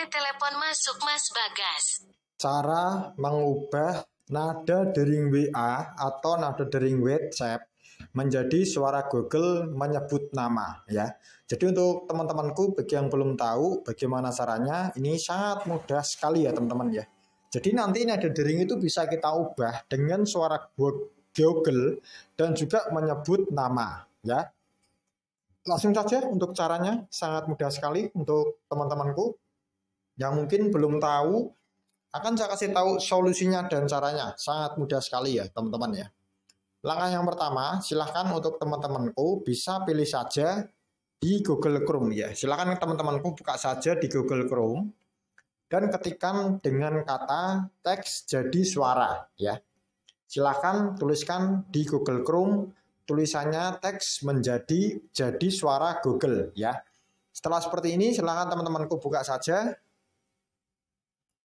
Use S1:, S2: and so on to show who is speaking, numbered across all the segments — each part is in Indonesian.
S1: Ada eh, telepon masuk Mas Bagas.
S2: Cara mengubah nada dering WA atau nada dering WhatsApp menjadi suara Google menyebut nama ya. Jadi untuk teman-temanku bagi yang belum tahu bagaimana caranya ini sangat mudah sekali ya teman-teman ya. Jadi nanti nada dering itu bisa kita ubah dengan suara Google dan juga menyebut nama ya langsung saja untuk caranya sangat mudah sekali untuk teman-temanku yang mungkin belum tahu akan saya kasih tahu solusinya dan caranya. Sangat mudah sekali ya teman-teman ya. Langkah yang pertama, silahkan untuk teman-temanku bisa pilih saja di Google Chrome ya. Silahkan teman-temanku buka saja di Google Chrome dan ketikkan dengan kata teks jadi suara ya. Silahkan tuliskan di Google Chrome tulisannya teks menjadi jadi suara Google ya. Setelah seperti ini silahkan teman-temanku buka saja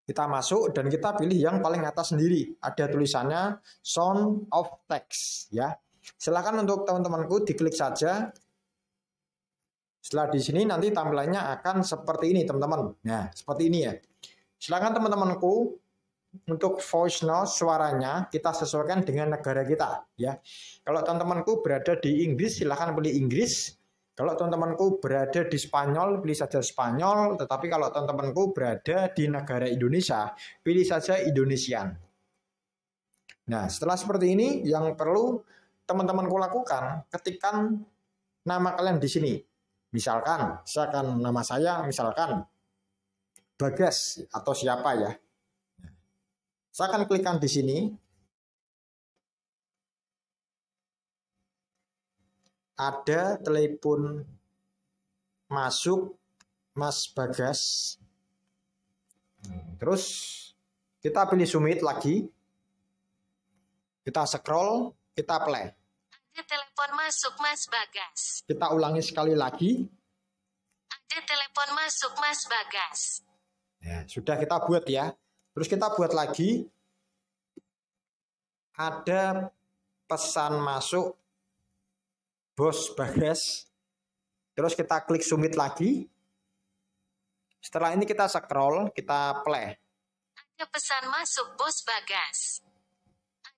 S2: kita masuk dan kita pilih yang paling atas sendiri. Ada tulisannya sound of text ya. Silakan untuk teman-temanku diklik saja. Setelah di sini nanti tampilannya akan seperti ini teman-teman. Nah, seperti ini ya. Silakan teman-temanku untuk voice note suaranya kita sesuaikan dengan negara kita ya. Kalau teman-temanku berada di Inggris silahkan pilih Inggris. Kalau teman-temanku berada di Spanyol, pilih saja Spanyol. Tetapi kalau teman-temanku berada di negara Indonesia, pilih saja Indonesian. Nah, setelah seperti ini, yang perlu teman-temanku lakukan, ketikkan nama kalian di sini. Misalkan, saya akan nama saya, misalkan Bagas atau siapa ya. Saya akan klikkan di sini. ada telepon masuk Mas Bagas. Hmm. Terus kita pilih Sumit lagi. Kita scroll, kita play.
S1: Ada telepon masuk Mas Bagas.
S2: Kita ulangi sekali lagi.
S1: Ada telepon masuk Mas Bagas.
S2: Ya, sudah kita buat ya. Terus kita buat lagi. Ada pesan masuk bos bagas terus kita klik submit lagi setelah ini kita scroll kita play
S1: ada pesan masuk bos bagas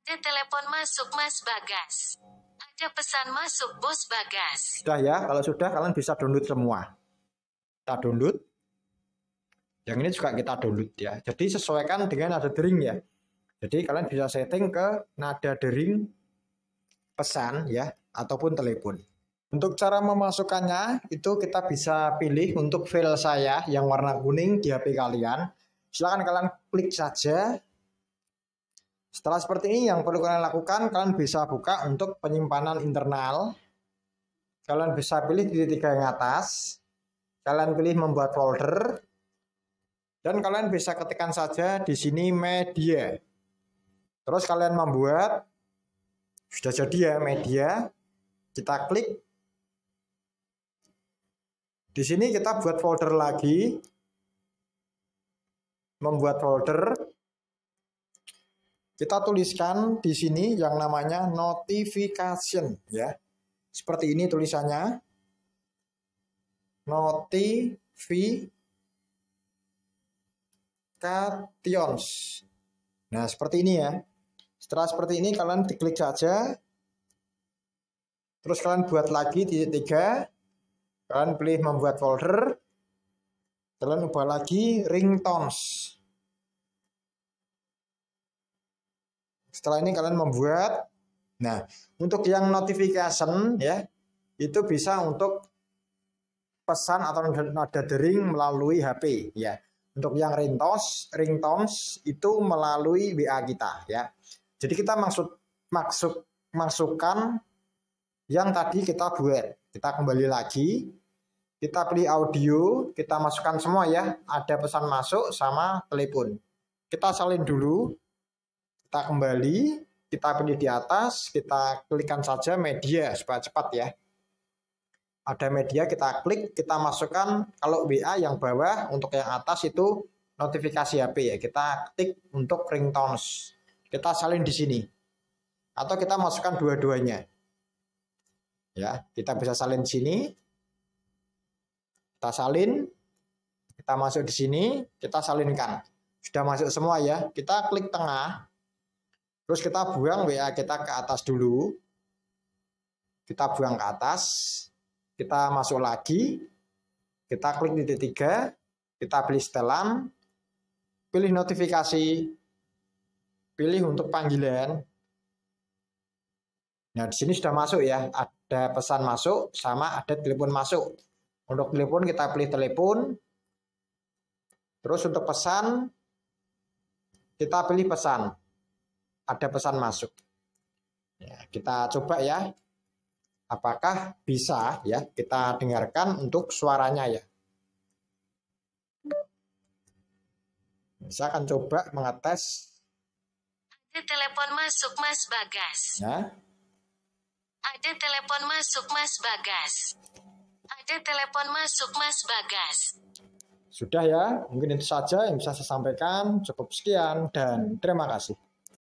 S1: ada telepon masuk mas bagas ada pesan masuk bos bagas
S2: sudah ya kalau sudah kalian bisa download semua kita download yang ini juga kita download ya jadi sesuaikan dengan nada dering ya jadi kalian bisa setting ke nada dering pesan ya ataupun telepon. Untuk cara memasukkannya, itu kita bisa pilih untuk file saya yang warna kuning di HP kalian. Silahkan kalian klik saja. Setelah seperti ini, yang perlu kalian lakukan, kalian bisa buka untuk penyimpanan internal. Kalian bisa pilih di tiga yang atas. Kalian pilih membuat folder. Dan kalian bisa ketikkan saja di sini media. Terus kalian membuat, sudah jadi ya media kita klik. Di sini kita buat folder lagi. Membuat folder. Kita tuliskan di sini yang namanya notification ya. Seperti ini tulisannya. Notifications. Nah, seperti ini ya. Setelah seperti ini kalian diklik saja Terus kalian buat lagi titik tiga. Kalian pilih membuat folder. Kalian ubah lagi ringtones. Setelah ini kalian membuat. Nah, untuk yang notification ya, itu bisa untuk pesan atau nada dering melalui HP ya. Untuk yang ringtones, ringtones itu melalui WA kita ya. Jadi kita maksud maksud masukkan yang tadi kita buat. Kita kembali lagi, kita pilih audio, kita masukkan semua ya, ada pesan masuk sama telepon. Kita salin dulu, kita kembali, kita pilih di atas, kita klikkan saja media supaya cepat ya. Ada media kita klik, kita masukkan kalau WA yang bawah untuk yang atas itu notifikasi HP ya. Kita ketik untuk ringtones. Kita salin di sini. Atau kita masukkan dua-duanya Ya, kita bisa salin di sini. Kita salin, kita masuk di sini, kita salinkan. Sudah masuk semua ya. Kita klik tengah. Terus kita buang WA kita ke atas dulu. Kita buang ke atas. Kita masuk lagi. Kita klik titik tiga. Kita pilih setelan. Pilih notifikasi. Pilih untuk panggilan. Nah, di sini sudah masuk ya ada pesan masuk sama ada telepon masuk. Untuk telepon kita pilih telepon. Terus untuk pesan kita pilih pesan. Ada pesan masuk. Ya, kita coba ya. Apakah bisa ya kita dengarkan untuk suaranya ya. Saya akan coba mengetes.
S1: Ada telepon masuk Mas Bagas. Ya. Ada telepon masuk Mas Bagas. Ada telepon masuk Mas Bagas.
S2: Sudah ya, mungkin itu saja yang bisa saya sampaikan. Cukup sekian dan terima kasih.